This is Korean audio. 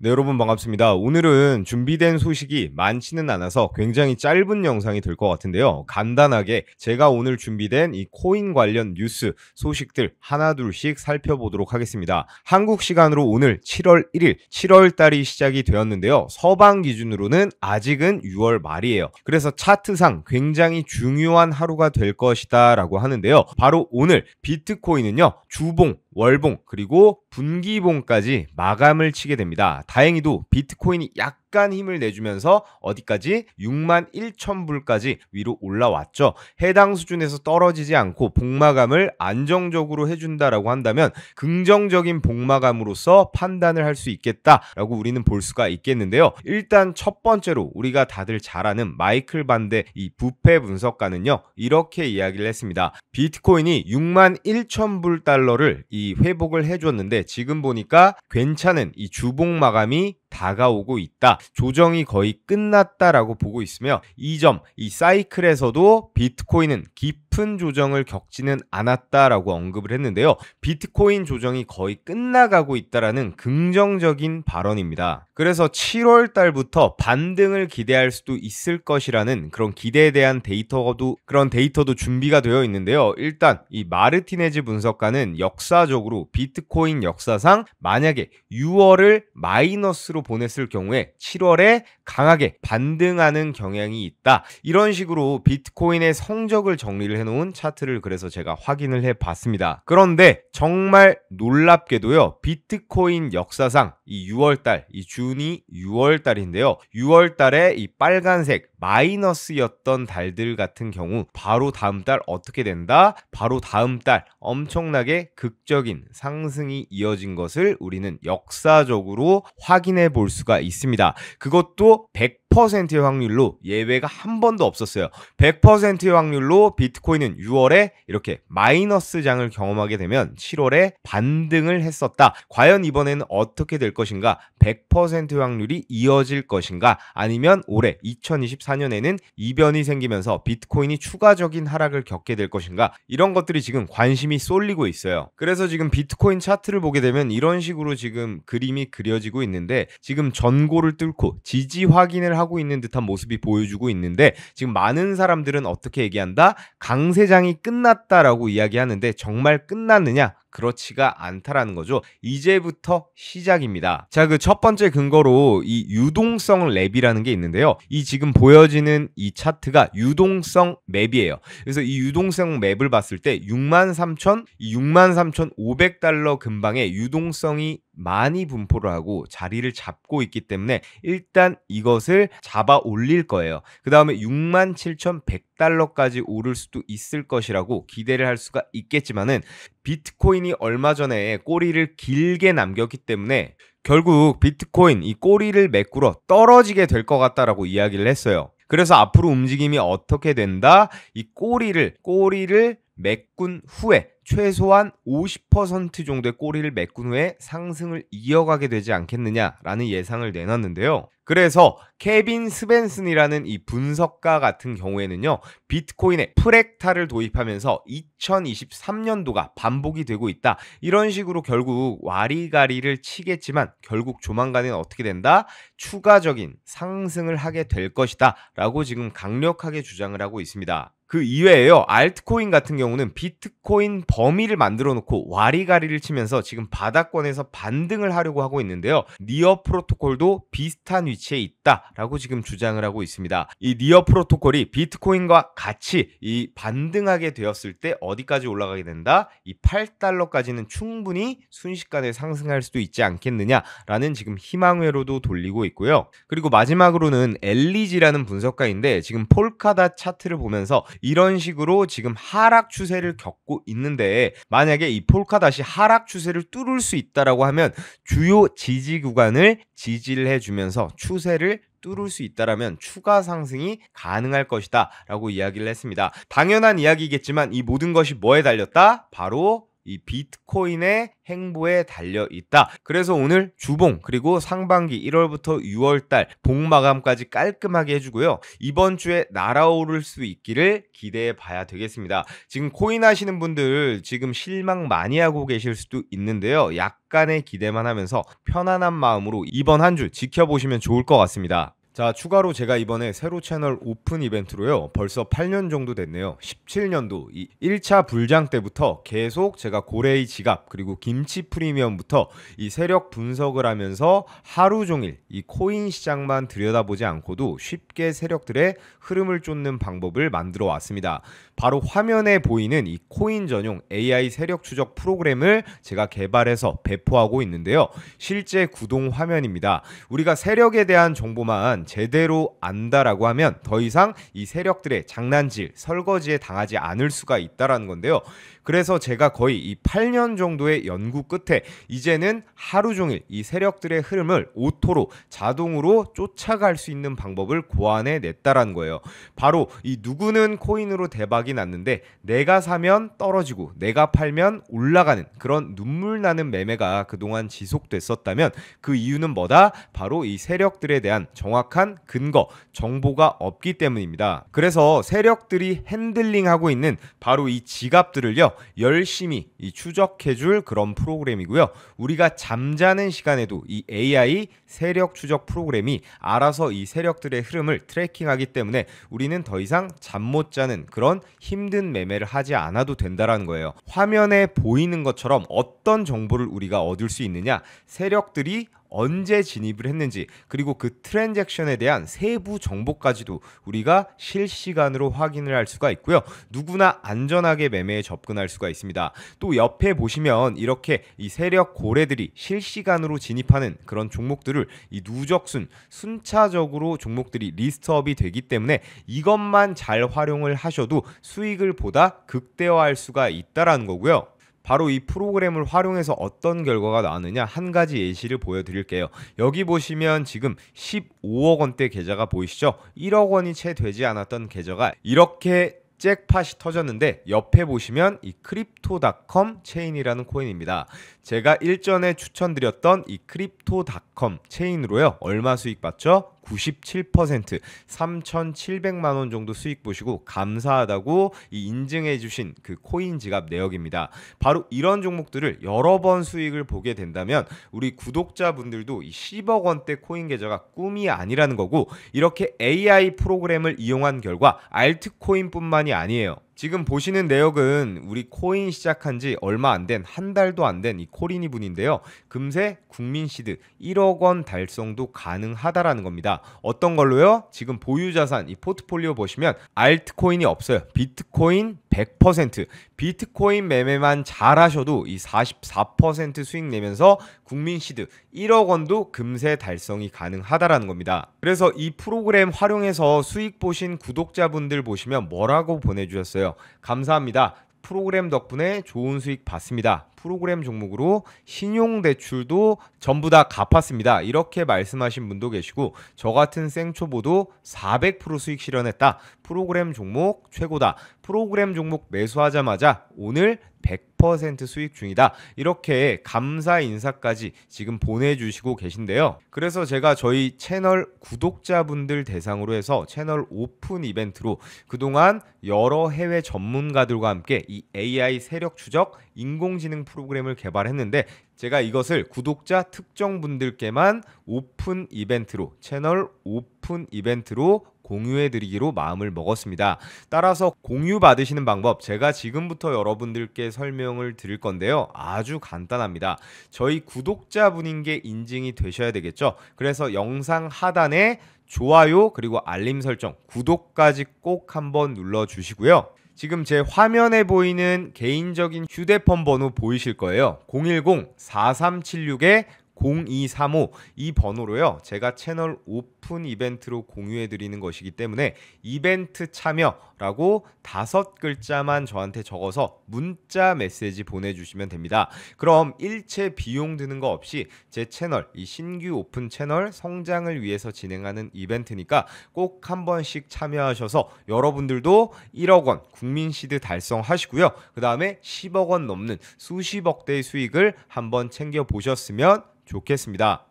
네, 여러분 반갑습니다. 오늘은 준비된 소식이 많지는 않아서 굉장히 짧은 영상이 될 것 같은데요. 간단하게 제가 오늘 준비된 이 코인 관련 뉴스 소식들 하나둘씩 살펴보도록 하겠습니다. 한국 시간으로 오늘 7월 1일, 7월 달이 시작이 되었는데요. 서방 기준으로는 아직은 6월 말이에요. 그래서 차트상 굉장히 중요한 하루가 될 것이다라고 하는데요. 바로 오늘 비트코인은요. 주봉 월봉 그리고 분기봉까지 마감을 치게 됩니다. 다행히도 비트코인이 약 약간 힘을 내주면서 어디까지 6만 1천 불까지 위로 올라왔죠. 해당 수준에서 떨어지지 않고 복마감을 안정적으로 해준다라고 한다면 긍정적인 복마감으로서 판단을 할 수 있겠다라고 우리는 볼 수가 있겠는데요. 일단 첫 번째로 우리가 다들 잘 아는 마이클 반대 이 부패 분석가는요 이렇게 이야기를 했습니다. 비트코인이 6만 1천 불 달러를 이 회복을 해줬는데 지금 보니까 괜찮은 이 주봉 마감이 다가오고 있다. 조정이 거의 끝났다라고 보고 있으며 이 점, 이 사이클에서도 비트코인은 깊은 조정을 겪지는 않았다라고 언급을 했는데요. 비트코인 조정이 거의 끝나가고 있다라는 긍정적인 발언입니다. 그래서 7월 달부터 반등을 기대할 수도 있을 것이라는 그런 기대에 대한 데이터도 그런 데이터도 준비가 되어 있는데요. 일단 이 마르티네즈 분석가는 역사적으로 비트코인 역사상 만약에 6월을 마이너스로 보냈을 경우에 7월에 강하게 반등하는 경향이 있다. 이런 식으로 비트코인의 성적을 정리를 해놓은 차트를 그래서 제가 확인을 해봤습니다. 그런데 정말 놀랍게도요. 비트코인 역사상 이 6월달, 이 준이 6월달인데요. 6월달에 이 빨간색 마이너스였던 달들 같은 경우 바로 다음 달 어떻게 된다? 바로 다음 달 엄청나게 극적인 상승이 이어진 것을 우리는 역사적으로 확인해 보. 볼 수가 있습니다. 그것도 100%의 확률로 예외가 한 번도 없었어요. 100%의 확률로 비트코인은 6월에 이렇게 마이너스 장을 경험하게 되면 7월에 반등을 했었다. 과연 이번에는 어떻게 될 것인가? 100%의 확률이 이어질 것인가? 아니면 올해 2024년에는 이변이 생기면서 비트코인이 추가적인 하락을 겪게 될 것인가? 이런 것들이 지금 관심이 쏠리고 있어요. 그래서 지금 비트코인 차트를 보게 되면 이런 식으로 지금 그림이 그려지고 있는데 지금 전고를 뚫고 지지 확인을 하고 있는 듯한 모습이 보여주고 있는데 지금 많은 사람들은 어떻게 얘기한다? 강세장이 끝났다라고 이야기하는데 정말 끝났느냐? 그렇지가 않다라는 거죠. 이제부터 시작입니다. 자, 그 첫 번째 근거로 이 유동성 랩이라는 게 있는데요. 이 지금 보여지는 이 차트가 유동성 맵이에요. 그래서 이 유동성 맵을 봤을 때 63,000, 63,500달러 근방에 유동성이 많이 분포를 하고 자리를 잡고 있기 때문에 일단 이것을 잡아 올릴 거예요. 그 다음에 67,100 달러까지 오를 수도 있을 것이라고 기대를 할 수가 있겠지만은 비트코인이 얼마 전에 꼬리를 길게 남겼기 때문에 결국 비트코인 이 꼬리를 메꾸러 떨어지게 될 것 같다라고 이야기를 했어요. 그래서 앞으로 움직임이 어떻게 된다? 이 꼬리를 꼬리를 메꾼 후에 최소한 50% 정도의 꼬리를 메꾼 후에 상승을 이어가게 되지 않겠느냐라는 예상을 내놨는데요. 그래서 케빈 스벤슨이라는 이 분석가 같은 경우에는요, 비트코인에 프렉타를 도입하면서 2023년도가 반복이 되고 있다. 이런 식으로 결국 와리가리를 치겠지만 결국 조만간에는 어떻게 된다? 추가적인 상승을 하게 될 것이다. 라고 지금 강력하게 주장을 하고 있습니다. 그 이외에요 알트코인 같은 경우는 비트코인 범위를 만들어 놓고 와리가리를 치면서 지금 바닥권에서 반등을 하려고 하고 있는데요 니어 프로토콜도 비슷한 위치 위치에 있다라고 지금 주장을 하고 있습니다. 이 니어 프로토콜이 비트코인과 같이 이 반등하게 되었을 때 어디까지 올라가게 된다? 이 8달러까지는 충분히 순식간에 상승할 수도 있지 않겠느냐라는 지금 희망회로도 돌리고 있고요. 그리고 마지막으로는 엘리지라는 분석가인데 지금 폴카다 차트를 보면서 이런 식으로 지금 하락 추세를 겪고 있는데 만약에 이 폴카다시 하락 추세를 뚫을 수 있다라고 하면 주요 지지 구간을 지지를 해주면서 추 추세를 뚫을 수 있다라면 추가 상승이 가능할 것이다라고 이야기를 했습니다. 당연한 이야기겠지만 이 모든 것이 뭐에 달렸다? 바로 이 비트코인의 행보에 달려 있다. 그래서 오늘 주봉 그리고 상반기 1월부터 6월달 봉 마감까지 깔끔하게 해주고요. 이번 주에 날아오를 수 있기를 기대해 봐야 되겠습니다. 지금 코인 하시는 분들 지금 실망 많이 하고 계실 수도 있는데요. 약간의 기대만 하면서 편안한 마음으로 이번 한 주 지켜보시면 좋을 것 같습니다. 자, 추가로 제가 이번에 새로 채널 오픈 이벤트로요. 벌써 8년 정도 됐네요. 17년도 이 1차 불장 때부터 계속 제가 고래의 지갑 그리고 김치 프리미엄부터 이 세력 분석을 하면서 하루 종일 이 코인 시장만 들여다보지 않고도 쉽게 세력들의 흐름을 쫓는 방법을 만들어 왔습니다. 바로 화면에 보이는 이 코인 전용 AI 세력 추적 프로그램을 제가 개발해서 배포하고 있는데요. 실제 구동 화면입니다. 우리가 세력에 대한 정보만 제대로 안다라고 하면 더 이상 이 세력들의 장난질, 설거지에 당하지 않을 수가 있다라는 건데요. 그래서 제가 거의 이 8년 정도의 연구 끝에 이제는 하루 종일 이 세력들의 흐름을 오토로 자동으로 쫓아갈 수 있는 방법을 고안해 냈다라는 거예요. 바로 이 누구는 코인으로 대박이 났는데 내가 사면 떨어지고 내가 팔면 올라가는 그런 눈물 나는 매매가 그동안 지속됐었다면 그 이유는 뭐다? 바로 이 세력들에 대한 정확한 근거, 정보가 없기 때문입니다. 그래서 세력들이 핸들링하고 있는 바로 이 지갑들을요. 열심히 추적해줄 그런 프로그램이고요. 우리가 잠자는 시간에도 이 AI 세력 추적 프로그램이 알아서 이 세력들의 흐름을 트래킹하기 때문에 우리는 더 이상 잠 못 자는 그런 힘든 매매를 하지 않아도 된다라는 거예요. 화면에 보이는 것처럼 어떤 정보를 우리가 얻을 수 있느냐, 세력들이 언제 진입을 했는지 그리고 그 트랜잭션에 대한 세부 정보까지도 우리가 실시간으로 확인을 할 수가 있고요. 누구나 안전하게 매매에 접근할 수가 있습니다. 또 옆에 보시면 이렇게 이 세력 고래들이 실시간으로 진입하는 그런 종목들을 이 누적순 순차적으로 종목들이 리스트업이 되기 때문에 이것만 잘 활용을 하셔도 수익을 보다 극대화할 수가 있다라는 거고요. 바로 이 프로그램을 활용해서 어떤 결과가 나느냐 왔한 가지 예시를 보여드릴게요. 여기 보시면 지금 15억 원대 계좌가 보이시죠? 1억 원이 채 되지 않았던 계좌가 이렇게 잭팟이 터졌는데 옆에 보시면 이 크립토닷컴 체인이라는 코인입니다. 제가 일전에 추천드렸던 이 크립토닷컴 체인으로요. 얼마 수익 받죠 97% 3,700만 원 정도 수익 보시고 감사하다고 이 인증해 주신 그 코인 지갑 내역입니다. 바로 이런 종목들을 여러 번 수익을 보게 된다면 우리 구독자분들도 이 10억 원대 코인 계좌가 꿈이 아니라는 거고 이렇게 AI 프로그램을 이용한 결과 알트코인뿐만이 아니에요. 지금 보시는 내역은 우리 코인 시작한 지 얼마 안 된 한 달도 안 된 이 코린이 분인데요. 금세 국민 시드 1억 원 달성도 가능하다라는 겁니다. 어떤 걸로요? 지금 보유 자산 이 포트폴리오 보시면 알트코인이 없어요. 비트코인 100%, 비트코인 매매만 잘 하셔도 이 44% 수익 내면서 국민 시드 1억 원도 금세 달성이 가능하다라는 겁니다. 그래서 이 프로그램 활용해서 수익 보신 구독자분들 보시면 뭐라고 보내 주셨어요? 감사합니다. 프로그램 덕분에 좋은 수익 받습니다 프로그램 종목으로 신용대출도 전부 다 갚았습니다. 이렇게 말씀하신 분도 계시고 저 같은 생초보도 400% 수익 실현했다. 프로그램 종목 최고다. 프로그램 종목 매수하자마자 오늘 100% 수익 중이다. 이렇게 감사 인사까지 지금 보내주시고 계신데요. 그래서 제가 저희 채널 구독자분들 대상으로 해서 채널 오픈 이벤트로 그동안 여러 해외 전문가들과 함께 이 AI 세력 추적, 인공지능 프로그램을 개발했는데 제가 이것을 구독자 특정 분들께만 오픈 이벤트로 채널 오픈 이벤트로 공유해 드리기로 마음을 먹었습니다. 따라서 공유 받으시는 방법 제가 지금부터 여러분들께 설명을 드릴 건데요. 아주 간단합니다. 저희 구독자분인 게 인증이 되셔야 되겠죠. 그래서 영상 하단에 좋아요 그리고 알림 설정 구독까지 꼭 한번 눌러 주시고요. 지금 제 화면에 보이는 개인적인 휴대폰 번호 보이실 거예요. 010-4376에 0235이 번호로요. 제가 채널 오픈 이벤트로 공유해 드리는 것이기 때문에 이벤트 참여라고 다섯 글자만 저한테 적어서 문자 메시지 보내 주시면 됩니다. 그럼 일체 비용 드는 거 없이 제 채널 이 신규 오픈 채널 성장을 위해서 진행하는 이벤트니까 꼭 한 번씩 참여하셔서 여러분들도 1억 원 국민 시드 달성하시고요. 그다음에 10억 원 넘는 수십억 대의 수익을 한번 챙겨 보셨으면 좋겠습니다.